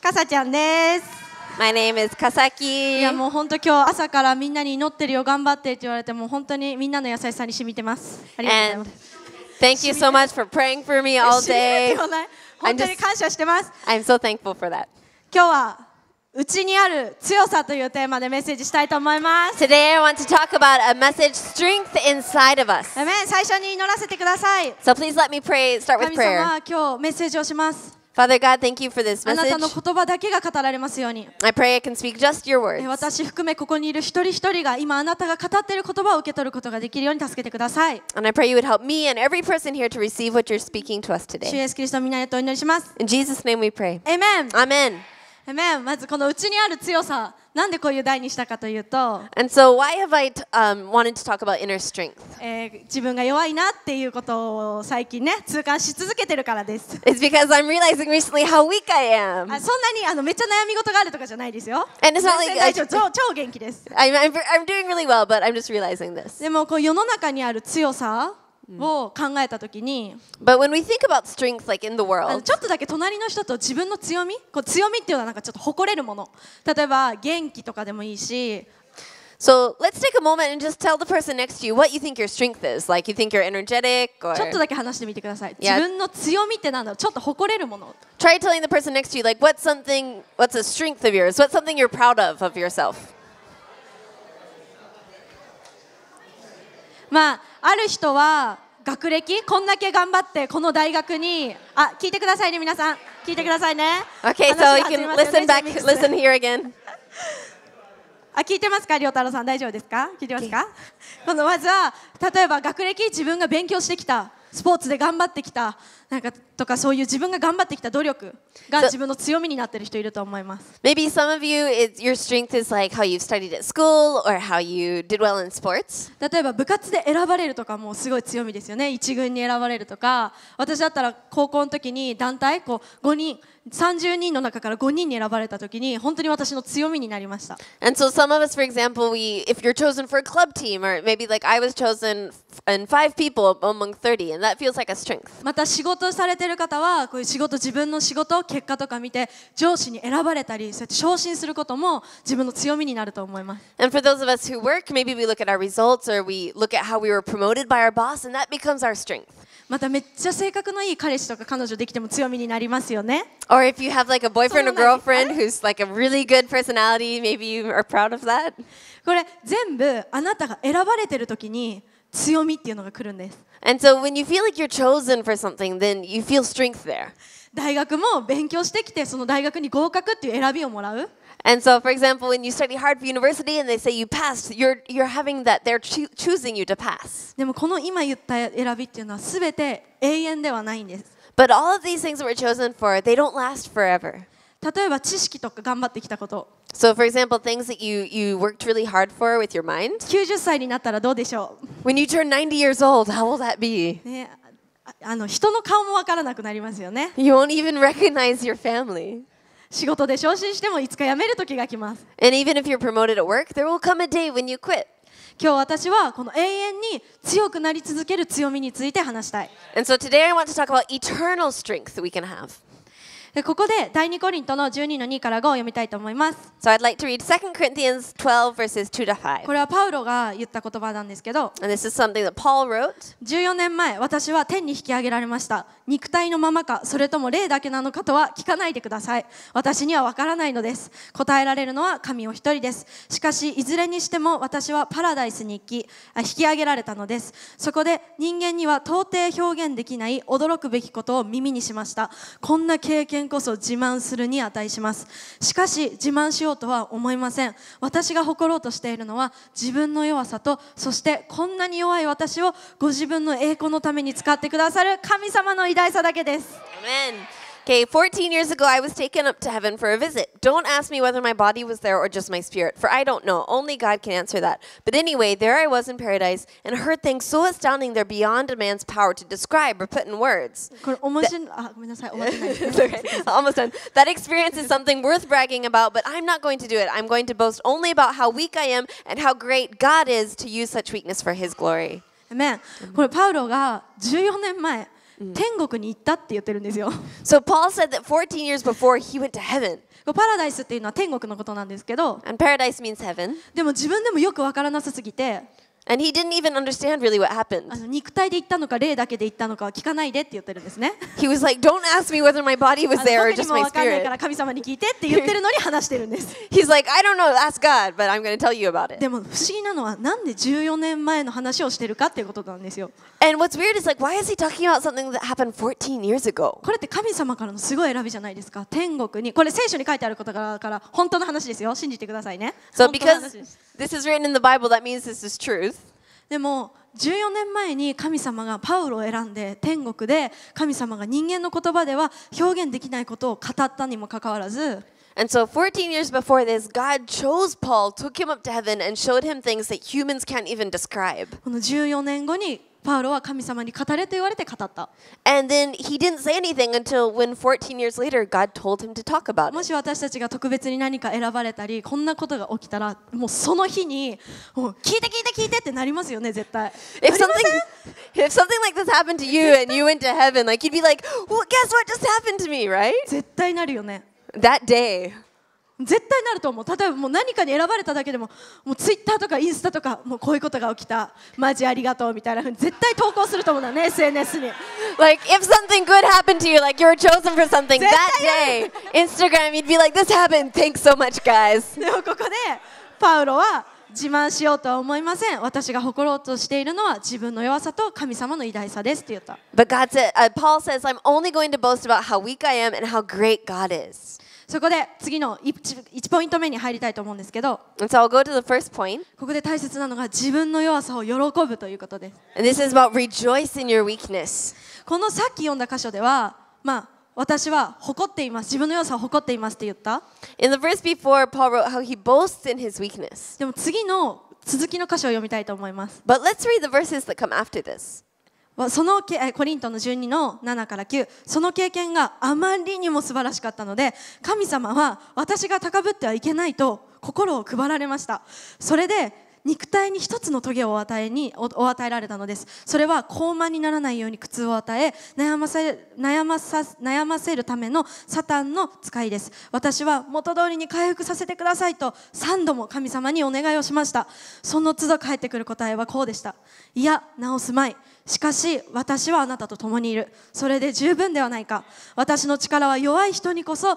かさちゃんです。My name is かさき。いやもう本当今日朝からみんなに祈ってるよ頑張ってって言われてもう本当にみんなの優しさに染みてます。ありがとうございます。Thank you so much for praying for me all day. 本当に感謝してます。I'm so thankful for that. 今日はうちにある強さというテーマでメッセージしたいと思います。Today I want to talk about a message strength inside of us. 最初に祈らせてください。So please let me pray. Start with prayer. 神様今日メッセージをします。Father God, thank you for this message. I pray I can speak just your words. And I pray you would help me and every person here to receive what you're speaking to us today. In Jesus' name we pray. エメン Amen. まずこのうちにある強さ、なんでこういう題にしたかというと、自分が弱いなっていうことを最近ね、痛感し続けてるからです。そんなにあのめっちゃ悩み事があるとかじゃないですよ。超元気です。でもこう世の中にある強さ、を考えたとに、like ちょっとだけ隣の人と自分の強み、こう強みっていうのはなんかちょっと誇れるもの。例えば元気とかでもいいし、so let's take a moment and just tell the person next to you what you think your strength is. Like you think you're energetic, or ちょっとだけ話してみてください。自分の強みってなだちょっと誇れるもの。try telling the person next to you, like what's something, what's a strength of yours? What's something you're proud of of yourself? ある人は学歴こんだけ頑張ってこの大学にあ聞いてくださいね皆さん聞いてくださいね Okay so you can listen back listen here again あ聞いてますか、りょうたろうさん、大丈夫ですか聞いてますか、このまずは、例えば学歴、自分が勉強してきた、スポーツで頑張ってきた、なんかとかそういう自分が頑張ってきた努力が自分の強みになってる人いると思います。Maybe some of you, it, your strength is like how you've studied at school or how you did well in sports. 例えば部活で選ばれるとかもすごい強みですよね。一軍に選ばれるとか、私だったら高校の時に団体こう5人。30人の中から5人に選ばれたときに本当に私の強みになりました。And so some of us, for example, we, if you're chosen for a club team, or maybe like I was chosen and five people among 30, and that feels like a strength. また仕事事されてる方はこういう仕事自分の仕事結果とか見て上司に選ばれたりそうやって昇進することも自分の強みになると思います。And for those of us who work, maybe we look at our results or we look at how we were promoted by our boss and that becomes our strength. まためっちゃ性格のいい彼氏とか彼女できても強みになりますよね。Or if you have like a boyfriend or girlfriend who's like a really good personality, maybe you are proud of that. これ全部あなたが選ばれてる時に強みっていうのが来るんです。And so when you feel like you're chosen for something, then you feel strength there. And so, for example, when you study hard for university and they say you passed, you're, you're having that, they're cho choosing you to pass. But all of these things that we're chosen for, they don't last forever. 例えば知識とか頑張ってきたこと。so for example, things that you, you worked really hard for with your mind. When you turn 90 years old, how will that be? You will won't even recognize your family. And even if you're promoted at work, there will come a day when you quit. 今日私はこの永遠に強くなり続ける強みについて話したい。And so today I want to talk about eternal strength that we can have. でここで第2コリントの12の2から5を読みたいと思います。So I'd like to read 2 Corinthians 12 verses 2 to 5. これはパウロが言った言葉なんですけど、And this is something that Paul wrote. 14年前、私は天に引き上げられました。肉体のままか、それとも霊だけなのかとは聞かないでください。私にはわからないのです。答えられるのは神お一人です。しかし、いずれにしても私はパラダイスに行き、引き上げられたのです。そこで人間には到底表現できない驚くべきことを耳にしました。こんな経験こそ自慢するに値します。しかし、自慢しようとは思いません。私が誇ろうとしているのは、自分の弱さと、そしてこんなに弱い私をご自分の栄光のために使ってくださる神様の偉大さだけです。Okay, 14 years ago, I was taken up to heaven for a visit. Don't ask me whether my body was there or just my spirit, for I don't know. Only God can answer that. But anyway, there I was in paradise and heard things so astounding they're beyond a man's power to describe or put in words. Almost, done. That experience is something worth bragging about, but I'm not going to do it. I'm going to boast only about how weak I am and how great God is to use such weakness for his glory. アメン。これパウロが14年前天国に行ったって言ってるんですよ。So Paul said that 14 years before he went to heaven. パラダイスっていうのは天国のことなんですけど And paradise means heaven. でも自分でもよくわからなさすぎて And he didn't even understand really what あ happened. の肉体で言ったのか霊だけで言ったのかは聞かないでって言ってるんですね。He was like, Don't ask me whether my body あ was の there or 僕に just も my わかんない spirit. から神様に聞いてって言ってるのに話してるんです。He's like, I don't know, ask God, but I'm going to tell you about it. でも不思議なのはなんで14年前の話をしてるかっていうことなんですよ。And what's weird is like, why is he talking about something that happened 14 years ago? これって神様からのすごい選びじゃないですか。天国にこれ聖書に書いてあることだから本当の話ですよ。信じてくださいね。So 本当の話 because です This is written in the Bible, that means this is truth. でも14年前に神様がパウロを選んで天国で神様が人間の言葉では表現できないことを語ったにもかかわらず And so 14 years before this, God chose Paul, took him up to heaven, and showed him things that humans can't even describe. この14年後にパウロは神様に語れと言われて語った。And then he didn't say anything until when 14 years later God told him to talk about it. もし私たちが特別に何か選ばれたり、こんなことが起きたら、もうその日に、もう聞いて聞いて聞いてってなりますよね、絶対。If something, if something like this happened to you and you went to heaven, like you'd be like, well, guess what just happened to me, right? 絶対なるよね。That day. 絶対なると思う例えばもう何かに選ばれただけでももうツイッターとかインスタとかもうこういうことが起きたマジありがとうみたいなふうに絶対投稿すると思うんね SNS に Like if something good happened to you like you were chosen for something that day Instagram you'd be like this happened thanks so much guys でもここでパウロは自慢しようとは思いません私が誇ろうとしているのは自分の弱さと神様の偉大さですって言った But God said、uh, Paul says I'm only going to boast about how weak I am and how great God is そこで次の 1, 1ポイント目に入りたいと思うんですけど、ここで大切なのが自分の弱さを喜ぶということです。このさっき読んだ箇所では、まあ私は誇っています。自分の弱さを誇っていますって言った。b でも次の続きの箇所を読みたいと思います。そのコリントの12の7から9その経験があまりにも素晴らしかったので神様は私が高ぶってはいけないと心を配られましたそれで肉体に一つの棘を与えにお与えられたのですそれは高慢にならないように苦痛を与え悩ませ悩まさ悩ませるためのサタンの使いです私は元通りに回復させてくださいと3度も神様にお願いをしましたその都度返ってくる答えはこうでしたいや治すまいしかし私はあなたと共にいるそれで十分ではないか私の力は弱い人にこそ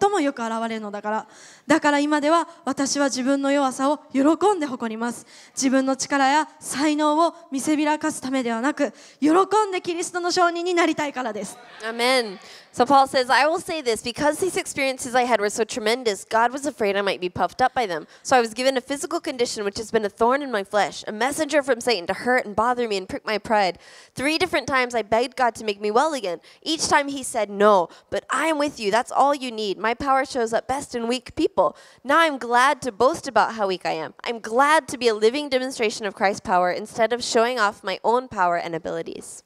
最もよく現れるのだからだから今では私は自分の弱さを喜んで誇ります自分の力や才能を見せびらかすためではなく喜んでキリストの証人になりたいからですアメン So Paul says, I will say this because these experiences I had were so tremendous, God was afraid I might be puffed up by them. So I was given a physical condition which has been a thorn in my flesh, a messenger from Satan to hurt and bother me and prick my pride. Three different times I begged God to make me well again. Each time he said, No, but I am with you. That's all you need. My power shows up best in weak people. Now I'm glad to boast about how weak I am. I'm glad to be a living demonstration of Christ's power instead of showing off my own power and abilities.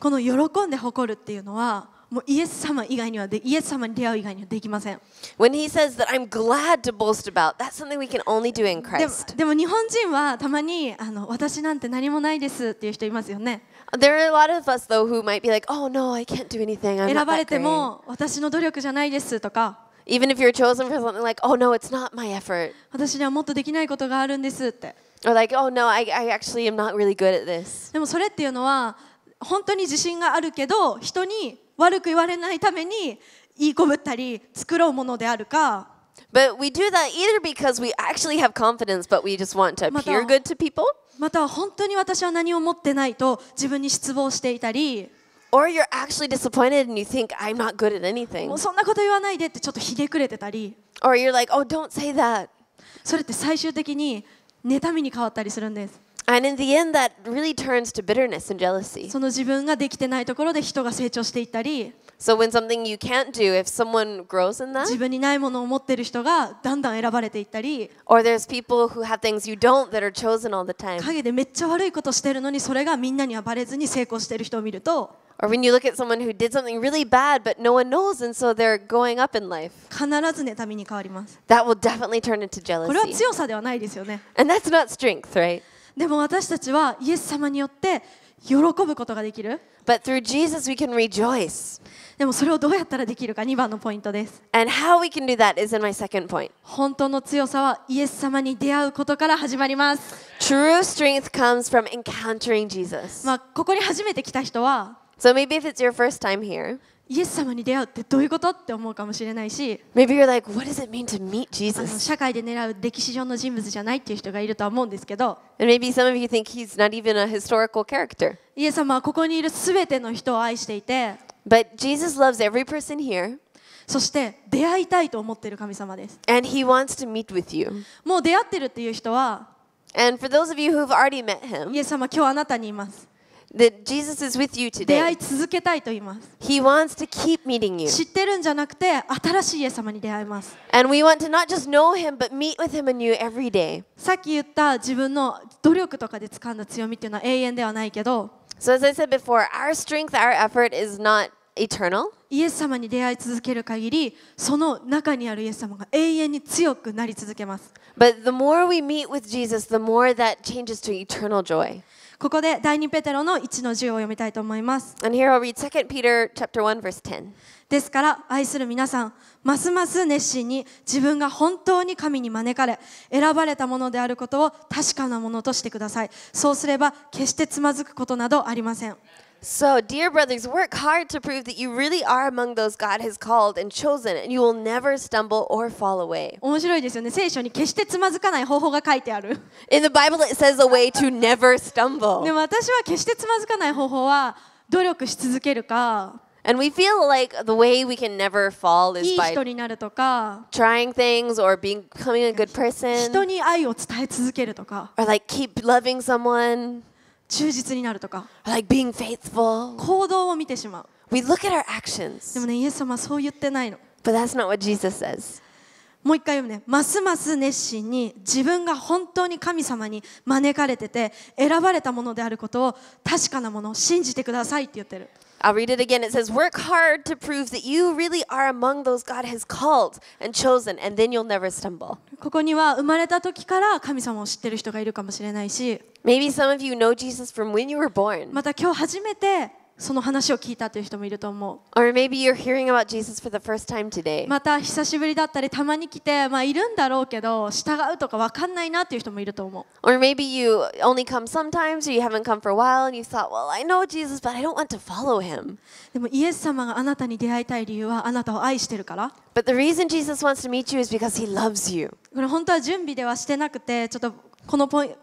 この喜んで誇るっていうのはもうイエス様以外にはでイエス様に出会う以外にはできません。When he says that I'm glad to boast about, that's something we can only do in Christ. でもでも日本人はたまにあの私なんて何もないですっていう人いますよね。There are a lot of us though who might be like, oh no, I can't do anything. I'm 選ばれても私の努力じゃないですとか。Even if you're chosen for something like, oh no, it's not my effort. 私にはもっとできないことがあるんですって。Or like, oh no, I, I actually am not really good at this. でもそれっていうのは本当に自信があるけど人に悪く言われないためにいいこぶったり作ろうものであるか But we do that either because we actually have confidence, but we just want to appear good to people. また本当に私は何を持ってないと自分に失望していたり。Or you're actually disappointed and you think, I'm not good at anything. もうそんなこと言わないでってちょっとひでくれてたり。Or you're like, oh, don't say that. それって最終的に妬みに変わったりするんです。And in the end, that really turns to bitterness and jealousy. So when something you can't do, if someone grows in that, or there's people who have things you don't that are chosen all the time, or when you look at someone who did something really bad but no one knows and so they're going up in life, that will definitely turn into jealousy. And that's not strength, right? でも私たちはイエス様によって喜ぶことができる。But through Jesus we can rejoice. でもそれをどうやったらできるか2番のポイントです。And how we can do that is in my second point. 本当の強さはイエス様に出会うことから始まります。True strength comes from encountering Jesus. まあここに初めて来た人は、So maybe if it's your first time here, イエス様に出会うってどういうことって思うかもしれないし、社会で狙う歴史上の人物じゃないっていう人がいると思うんですけど、イエス様はここにいるすべての人を愛していて、そして出会いたいと思ってる神様です。もう出会ってるっていう人は、イエス様今日あなたにいます。that Jesus is with you 出会 today. い続けたいと言います He wants to keep meeting you. 知ってるんじゃなくて新しいイエス様に出会います And we want to not just know him, but meet with him anew every day. さっき言った自分の努力とかで掴んだ強みっていうのは永遠ではないけど So, as I said before, our strength, our effort is not eternal. イエス様に出会い続ける限りその中にあるイエス様が永遠に強くなり続けます But the more we meet with Jesus, the more that changes to eternal joy. ここで第2ペテロの1の10を読みたいと思います。And here I'll read 2 Peter chapter 1 verse 10. ですから愛する皆さん、ますます熱心に自分が本当に神に招かれ、選ばれたものであることを確かなものとしてください。そうすれば決してつまずくことなどありません。So, dear brothers, work hard to prove that you really are among those God has called and chosen, and you will never stumble or fall away. In the Bible, it says a way to never stumble. And we feel like the way we can never fall is by trying things or being, becoming a good person Or like keep loving someone. 忠実になるとか like being faithful. 行動を見てしまう We look at our で actions, もねイエス様はそう言ってないの but that's not what Jesus says. もう一回読むねますます熱心に自分が本当に神様に招かれてて選ばれたものであることを確かなものを信じてくださいって言ってる I'll read it again. It says, Work hard to prove that you really are among those God has called and chosen, and then you'll never stumble. Maybe some of you know Jesus from when you were born. その話を聞いたという人もいると思う。また久しぶりだったり、たまに来て、まあ、いるんだろうけど、従うとか分かんないなという人もいると思う。でも、イエス様があなたに出会いたい理由はあなたを愛してるから。これ本当は準備ではしてなくて、ちょっとこのポイント。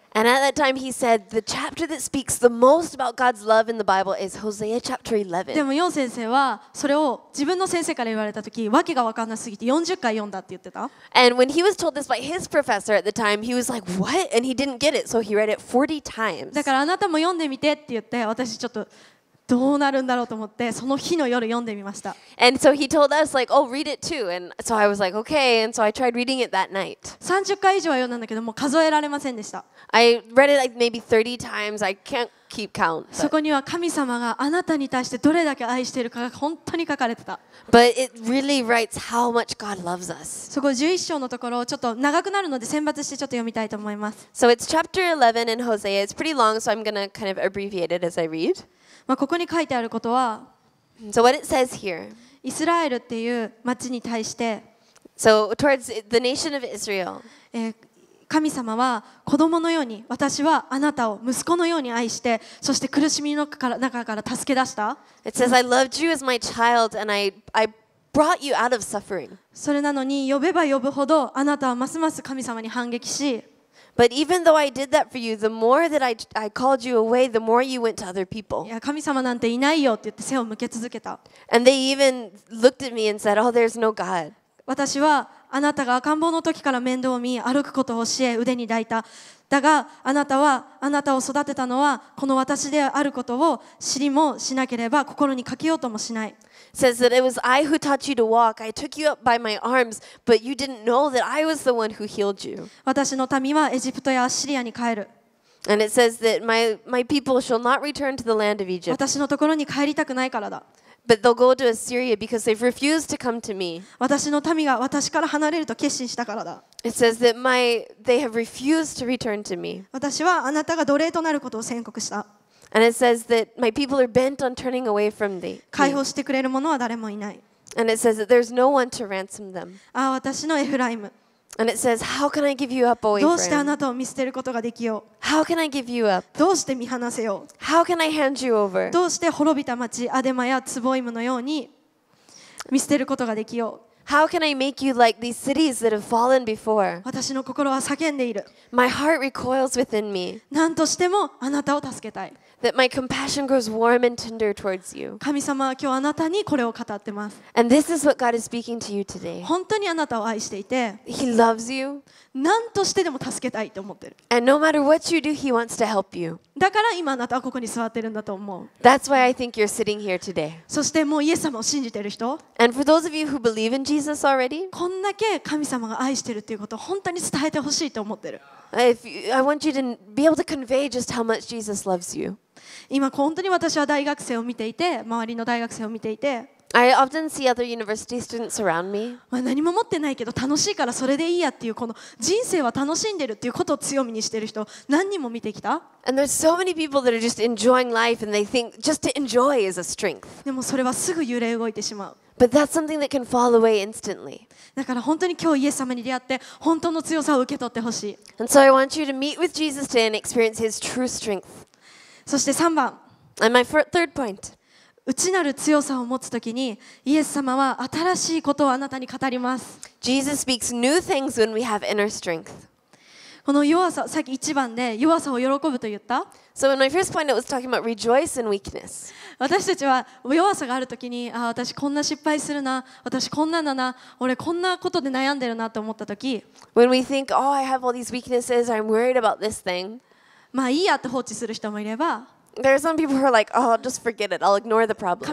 And at that time, he said, the chapter that speaks the most about God's love in the Bible is Hosea chapter 11. でも、ヨン先生は、それを自分の先生から言われたとき、わけがわかんなすぎて40回読んだって言ってた。And when he was told this by his professor at the time, he was like, what? And he didn't get it, so he read it 40 times. だから、あなたも読んでみてって言って、私ちょっとどうなるんだろうと思ってその日の夜読んでみました。And so he told us like, oh, read it too. And so I was like, okay. And so I tried reading it that night. 30回以上は読んだんだけどもう数えられませんでした。I read it like maybe 30 times. I can't keep count. そこには神様があなたに対してどれだけ愛しているかが本当に書かれてた。But it really writes how much God loves us. そこ11章のところをちょっと長くなるので選抜してちょっと読みたいと思います。So it's chapter 11 in Hosea. It's pretty long, so I'm going to kind of abbreviate it as I read. まあここに書いてあることは、So what it says here, イスラエルっていう町に対して、So towards the nation of Israel, えー神様は子供のように私はあなたを息子のように愛してそして苦しみの中から助け出した。It says, I loved you as my child and I, I brought you out of suffering. それなのに呼べば呼ぶほどあなたはますます神様に反撃し。But even though I did that for you, the more that I, I called you away, the more you went to other people. And they even looked at me and said, Oh, there's no God. 私はあなたが赤ん坊の時から面倒を見歩くことを教え腕に抱いただがあなたはあなたを育てたのはこの私であることを知りもしなければ心にかけようともしない。Says that it was I who taught you to walk. I took you up by my arms, but you didn't know that I was the one who healed you. 私の民はエジプトやアッシリアに帰る。And it says that my, my people shall not return to the land of Egypt. 私のところに帰りたくないからだ。But they'll go to Assyria because they've refused to come to me. It says that my, they have refused to return to me. And it says that my people are bent on turning away from thee. And it says that there's no one to ransom them. And it says, How can I give you up, どうしてあ boyfriend? なたを見捨てることができよ How can I give you up? うどうして見放せよ How can I hand you う over? どうして滅びた町アデマやツボイムのように見捨てることができよう How can I make you like these cities that have fallen before? 私の心は叫んでいる My heart recoils within me. 何としてもあなたを助けたい That my compassion grows warm and tender towards you. 神様は今日あなたにこれを語ってます。And this is what God is speaking to you today. 本当にあなたを愛していて、He loves you. 何としてでも助けたいと思ってる。And no matter what you do, He wants to help you. だから今あなたはここに座ってるんだと思う。That's why I think you're sitting here today. そしてもうイエス様を信じている人、And for those of you who believe in Jesus already, こんだけ神様が愛してるっていうことを本当に伝えてほしいと思ってる。If you, I want you to be able to convey just how much Jesus loves you. 今本当に私は大学生を見ていて、周りの大学生を見ていて、I often see other university students around me. まあ何も持ってないけど楽しいからそれでいいやっていうこの人生は楽しんでるっていうことを強みにしてる人何人も見てきた。And there's so many people that are just enjoying life and they think just to enjoy is a strength. でもそれはすぐ揺れ動いてしまう。But that's something that can fall away instantly. And so I want you to meet with Jesus today and experience his true strength. そして3番。And my third point. 内なる強さを持つときに、イエス様は新しいことをあなたに語ります。Jesus speaks new things when we have inner strength. この弱さ、さっき一番で弱さを喜ぶと言った。So in my first point, it was talking about rejoice in weakness. When we think, oh, I have all these weaknesses, I'm worried about this thing. There are some people who are like, oh, I'll just forget it. I'll ignore the problem.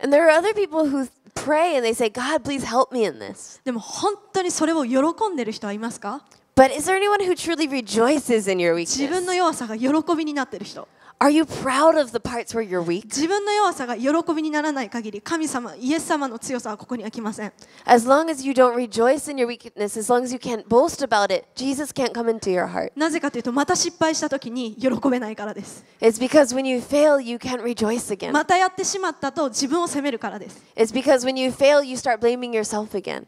And there are other people who think, pray and they say, God, please help me in this. でも本当にそれを喜んでる人はいますか But is there anyone who truly rejoices in your 自 weakness? 分の弱さが喜びになってる人。Are you proud of the parts where you're weak? 自分の弱さが喜びにならない限り、神様、イエス様の強さはここには来ません。As long as you don't rejoice in your weakness, as long as you can't boast about it, Jesus can't come into your heart. なぜかというと、また失敗したときに喜べないからです。It's because when you fail, you can't rejoice again. またやってしまったと自分を責めるからです。It's because when you fail, you start blaming yourself again.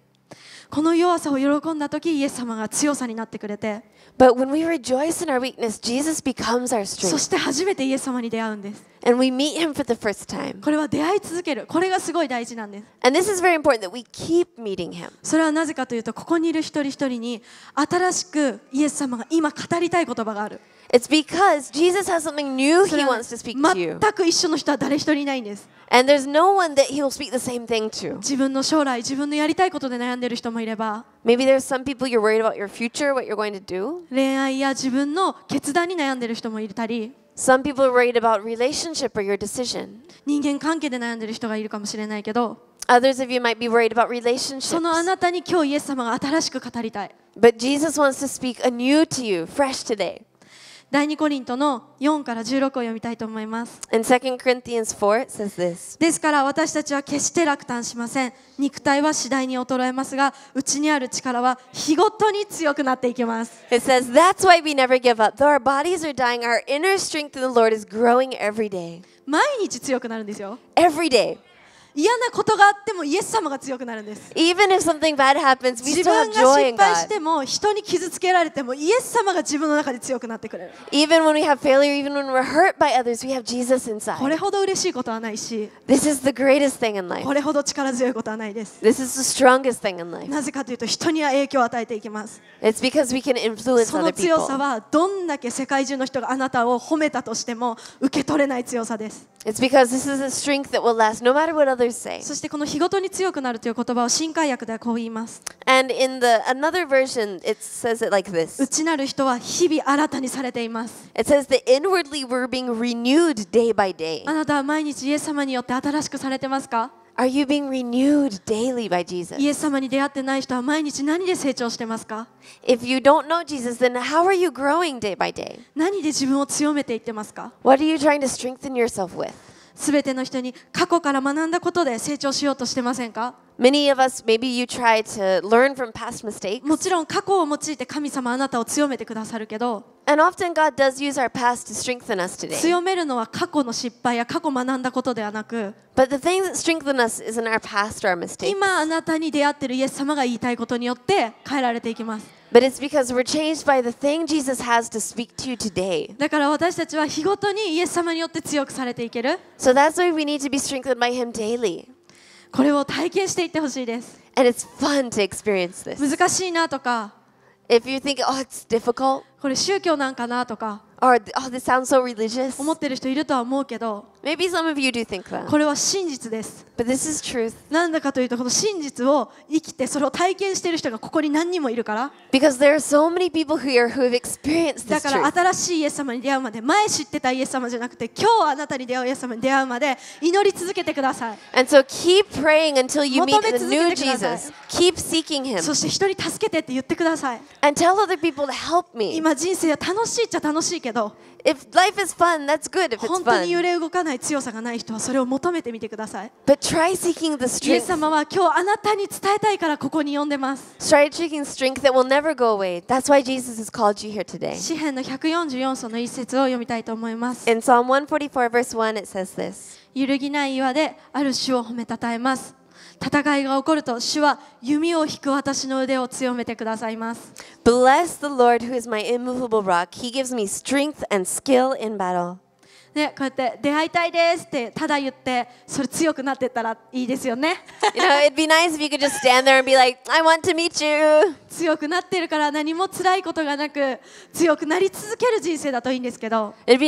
この弱さを喜んだ時イエス様が強さになってくれて But when we rejoice in our weakness, Jesus becomes our strength. そして初めてイエス様に出会うんです。And we meet him for the first time. これは出会い続ける。これがすごい大事なんです。And this is very important that we keep meeting him. それはなぜかというと、ここにいる一人一人に新しくイエス様が今語りたい言葉がある。It's because Jesus has something new he wants to speak to you. 全く一緒の人は誰一人いないんです。And there's no one that he will speak the same thing to. 自分の将来、自分のやりたいことで悩んでいる人もいれば。Maybe there's some people you're worried about your future, what you're going to do. 恋愛や自分の決断に悩んでいる人もいたり。Some people are worried about relationship or your decision. others of you might be worried about relationships. But Jesus wants to speak anew to you, fresh today. 第2コリントの4から16を読みたいと思います。2 Corinthians 4 says this: ですから私たちは決して落胆しません。肉体は次第に衰えますが、うちにある力は日ごとに強くなっていきます。It says, That's why we never give up. Though our bodies are dying, our inner strength in the Lord is growing every day. 毎日強くなるんですよ。Every day. 嫌なことがあってもイエス様が強くなるんです。自分が失敗しても人に傷つけられてもイエス様が自分の中で強くなってくれる。f a i l u r これほど嬉しいことはないし、これほど力強いことはないです。なぜかというと人には影響を与えていきます。その強さはどんだけ世界中の人があなたを褒めたとしても受け取れない強さです。others say. そしてこの日ごとに強くなるという言葉を新海訳ではこう言います。And in the another version, it says it like this. 内なる人は日々新たにされています。It says that inwardly we're being renewed day by day. あなたは毎日イエス様によって新しくされてますか Are you being renewed daily by Jesus? イエス様に出会ってない人は毎日何で成長してますか If you don't know Jesus, then how are you growing day by day? 何で自分を強めていってますか What are you trying to strengthen yourself with? すべての人に過去から学んだことで成長しようとしてませんか Many of us, maybe you try to learn from past mistakes. もちろん過去を用いて神様あなたを強めてくださるけど And often God does use our past to strengthen us today. 強めるのは過去の失敗や過去学んだことではなく But the thing that strengthens us isn't our past or our mistakes. 今あなたに出会っているイエス様が言いたいことによって変えられていきます。だから私たちは日ごとにイエス様によって強くされていける。これを体験していってほしいです。難しいなとか、これ宗教なんかなとか。Or, oh, this 思ってる人いるとは思うけど m a これは真実です。b だかというとこの真実を生きてそれを体験している人がここに何人もいるから。だから新しいイエス様に出会うまで前知ってたイエス様じゃなくて今日あなたに出会うイエス様に出会うまで祈り続けてください。そして人助けてって言ってください。今人生は楽しいっちゃ楽しいけど。ど If life is fun, that's good if it's fun. 本当に揺れ動かない強さがない人はそれを求めてみてください。But try seeking the strength. イエス様は今日あなたに伝えたいからここに呼んでます。Try seeking strength that will never go away. That's why Jesus has called you here today. 詩篇の144章の一節を読みたいと思います。In Psalm 144 verse 1 it says this. 揺るぎない岩である主を褒めたたえます。戦いが起こると主は弓を引く私の腕を強めてくださいます Bless the Lord who is my immovable rock. He gives me strength and skill in battle. ね、こうやって出会いたいですってただ言ってそれ強くなってたらいいですよね。強くなっているから何も辛いことがなく強くなり続ける人生だといいんですけど。戦い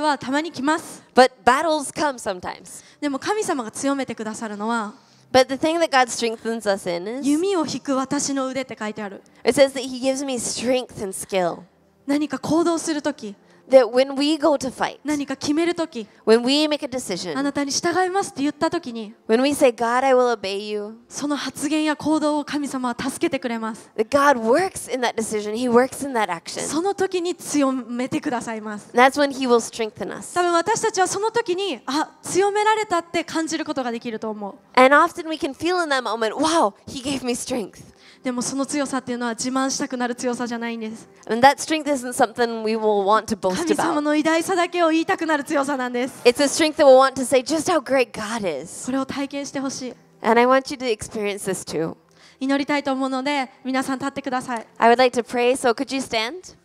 はたまに来ます。But battles come sometimes. でも神様が強めてくださるのは。But the thing that God strengthens us in is 弓を引く私の腕って書いてある。It says that He gives me strength and skill. 何か行動するとき、that when we go to fight, 何か決めるとき、when we make a あ decision, なたに従いますって言ったときに、when we say, God, I will obey you, その発言や行動を神様は助けてくれます。that God works in that decision, He works in that action. その時に強めてくださいます。And that's when He will strengthen us. 多分私たちはその時に、あ、強められたって感じることができると思う。And often we can feel in that moment, wow, He gave me strength. でもその強さっていうのは自慢したくなる強さじゃないんです。神様の偉大さだけを言いたくなる強さなんです。Say, これを体験してほしい。祈りたいと思うので、皆さん立ってください。I would like to pray, so could you stand?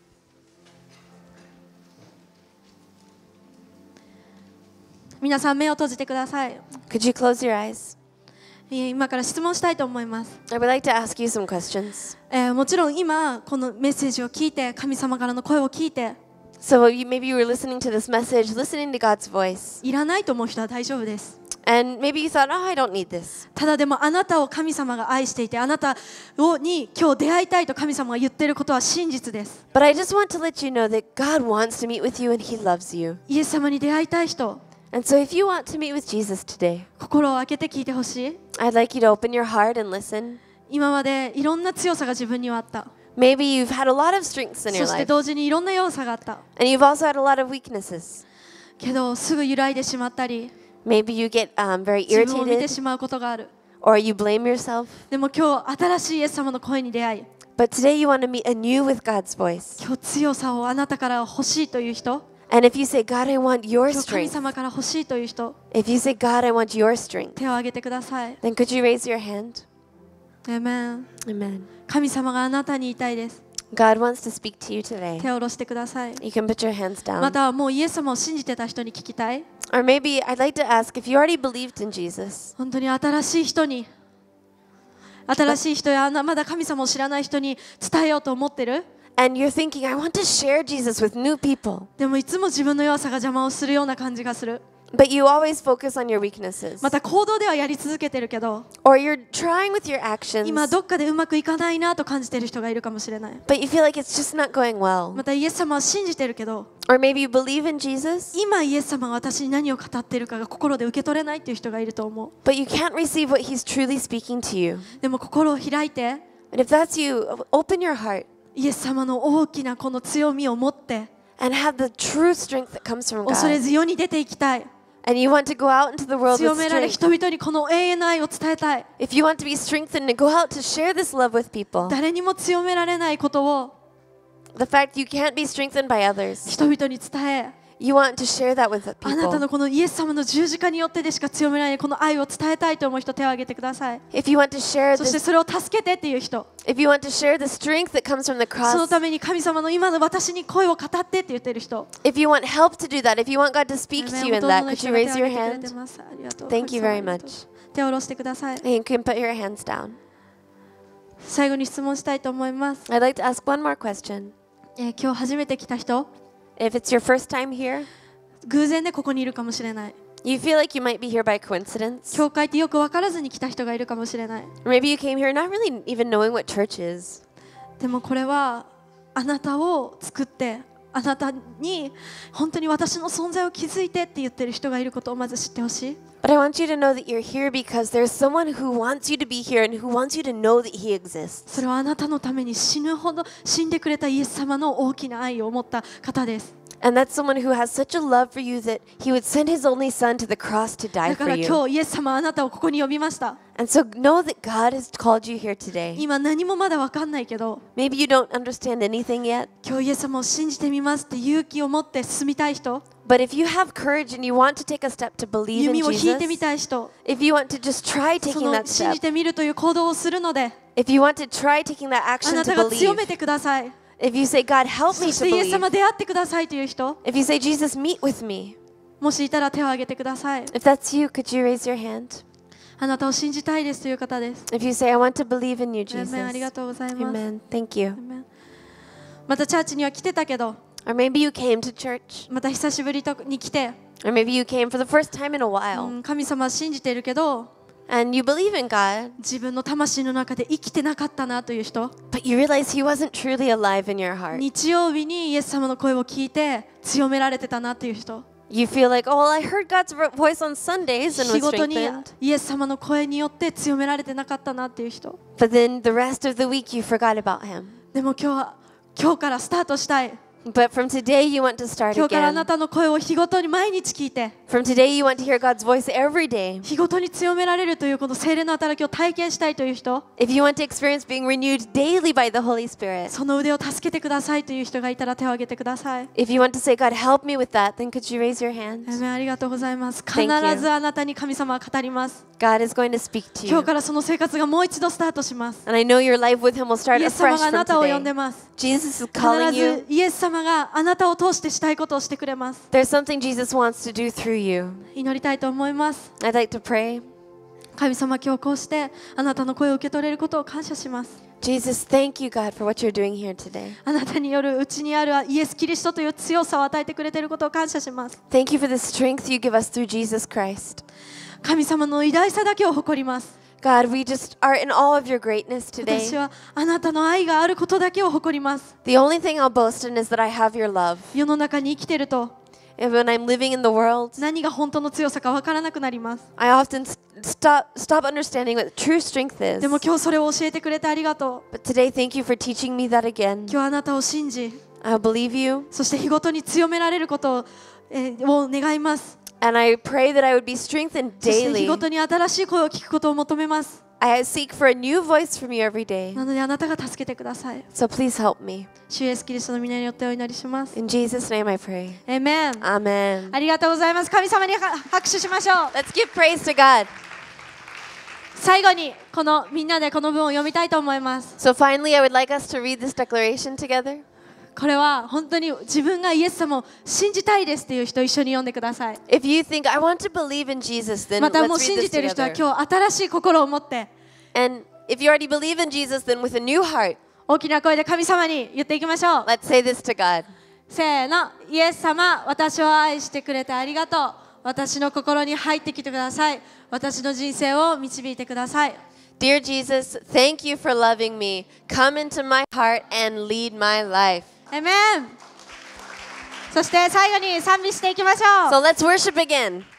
皆さん目を閉じてください。今から質問したいと思います。I would like to ask you some questions. えー、もちろん今このメッセージを聞いて、神様からの声を聞いて。So you, maybe you were listening to this message, listening to God's voice. いらないと思う人は大丈夫です。And maybe you thought, oh, I don't need this. ただでもあなたを神様が愛していて、あなたをに今日出会いたいと神様が言っていることは真実です。But I just want to let you know that God wants to meet with you and He loves you. イエス様に出会いたい人。And so if you want to meet with Jesus today, 心を開けて聞いてほしい。I'd like you to open your heart and listen. 今までいろんな強さが自分にはあった。Maybe you've had a lot of strengths in そ your して life, 同時にいろんな弱さがあった。and you've also had a lot of weaknesses. けどすぐ揺らいでしまったり、Maybe you get um, very 自分を見て irritated しまうことがある。or you blame yourself. でも今日新しいイエス様の声に出会い、But today you want to meet anew with God's voice. 今日強さをあなたから欲しいという人、And if you say, God, I want your 神 strength, 様から欲しいという人、if you say, God, I want your strength, 手を挙げてください。then could you raise your hand? Amen Amen. 神様があなたにいたいです。God wants to speak to you today. 手を下ろしてください。You can put your hands ま down. たはもうイエス様を信じてた人に聞きたい。Or maybe I'd like to ask if you already believed in Jesus, 本当に新しい人に、新しい人やあなまだ神様を知らない人に伝えようと思ってる And you're thinking, I want to share Jesus with new people. でもいつも自分の弱さが邪魔をするような感じがする。But you always focus on your weaknesses. また行動ではやり続けてるけど、Or you're trying with your actions. 今どっかでうまくいかないなと感じてる人がいるかもしれない。But you feel like it's just not going well. またイエス様を信じてるけど、Or maybe you believe in Jesus, 今イエス様が私に何を語っているかが心で受け取れないっていう人がいると思う。but you can't receive what He's truly speaking to you. でも心を開いて、And if that's you, open your heart. イエス様の大きなこの強みを持って and have the true strength that comes from God. 恐れ強に出ていきたい。And you want to go out into the world with strength. If you want to be strengthened and go out to share this love with people, the fact you can't be strengthened by others, You want to share that with people. あなたのこのイエス様の十字架によってでしか強められないこの愛を伝えたいと思う人手を挙げてください。If you want to share this, そしてそれを助けてっていう人。If you want to share the strength that comes from the cross, そのために神様の今の私に声を語ってって言ってる人。If you want help to do that, if you want God to speak to you in that, could you raise your hand? Thank you very much. 手を下ろしてください。And you can put your hands down. 最後に質問したいと思います。I'd like to ask one more question. えー、今日初めて来た人。If it's your first time here, 偶然でここにいるかもしれない。You feel like you might be here by coincidence. 教会ってよく分からずに来た人がいるかもしれない。Maybe you came here not really even knowing what church is. でもこれはあなたを作ってあなたに本当に私の存在を気づいてって言ってる人がいることをまず知ってほしい。But I want you to know that you're here because there's someone who wants you to be here and who wants you to know that he exists. それはあなたのために死ぬほど死んでくれたイエス様の大きな愛を持った方です。And that's someone who has such a love for you that he would send his only son to the cross to die for you. And so know that God has called you here today. Maybe you don't understand anything yet, But if you have courage and you want to take a step to believe in Jesus, if you want to just try taking that step, if you want to try taking that action to believe, If you say, God, help me to イエス様出会ってくださいという人 If you say, Jesus, meet with me. もしいたら手を挙げてください If that's you, could you raise your hand? あなたを信じたいですという方です If you say, I want to believe in you, Jesus. Amen. ありがとうございます Amen. Thank you. Amen. またチャーチには来てたけど Or maybe you came to church. また久しぶりとに来て Or maybe you came for the first time in a う while. ん神様は信じているけど and you believe in God, 自分の魂の中で生きてなかったなという人 but you realize He wasn't truly alive in your heart. 日曜日にイエス様の声を聞いて強められてたなという人 You feel like, oh, well, I heard God's vo- voice on Sundays and 仕 was 事に strengthened. イエス様の声によって強められてなかったなっていう人 But then the rest of the week you forgot about Him. でも今日は今日からスタートしたい But from today you want to start 今日からあな again. たの声を日ごとに毎日聞いて From today you want to hear God's voice every day. 日ごとに強められるというこの精霊の働きを体験したいという人 If you want to experience being renewed daily by the Holy Spirit, その腕を助けてくださいという人がいたら手を挙げてください if you want to say, God, help me with that, then could you raise your ア hand? ーメンありがとうございます必 Thank ず you. あなたに神様は語ります God is going to speak to 今日 you. からその生活がもう一度スタートします And I know your life with Him will start イエス様 afresh があ from なたを呼んで today. ます Jesus is 必 calling ず you. イエス様様があなたを通してしたいことをしてくれます。There's something Jesus wants to do through you. 祈りたいと思います。I'd like to pray. 神様、今日こうしてあなたの声を受け取れることを感謝します。Jesus, thank you, God, for what you're doing here today. あなたによるうちにあるイエス・キリストという強さを与えてくれていることを感謝します。Thank you for the strength you give us through Jesus Christ. 神様の偉大さだけを誇ります。God, we just are in all of your greatness today. The only thing I'll boast in is that I have your love. 世の中 when I'm living in the world, I often stop, stop understanding what true strength is. But today, thank you for teaching me that again. 今日あ I believe you. そして日ごとに強められることを,、え And I pray that I would be strengthened そして日 daily. ごとに新しい声を聞くことを求めます。I seek for a new voice from you every day. なのであなたが助けてください。So please help me. 主イエスキリストの皆によってお祈りします。In Jesus' name I pray. Amen. ありがとうございます。神様に拍手しましょう。Let's give praise to God. 最後にこのみんなでこの文を読みたいと思います。So finally, I would like us to read this declaration together. これは本当に自分がイエス様を信じたいですっていう人一緒に読んでください。またもう信じている人は今日新しい心を持って。Jesus, heart, 大きな声で神様に言っていきましょう。せーの、イエス様、私を愛してくれてありがとう。私の心に入ってきてください。私の人生を導いてください。Dear Jesus, thank you for loving me. Come into my heart and lead my life. アメンそして最後に賛美していきましょう。So let's worship again.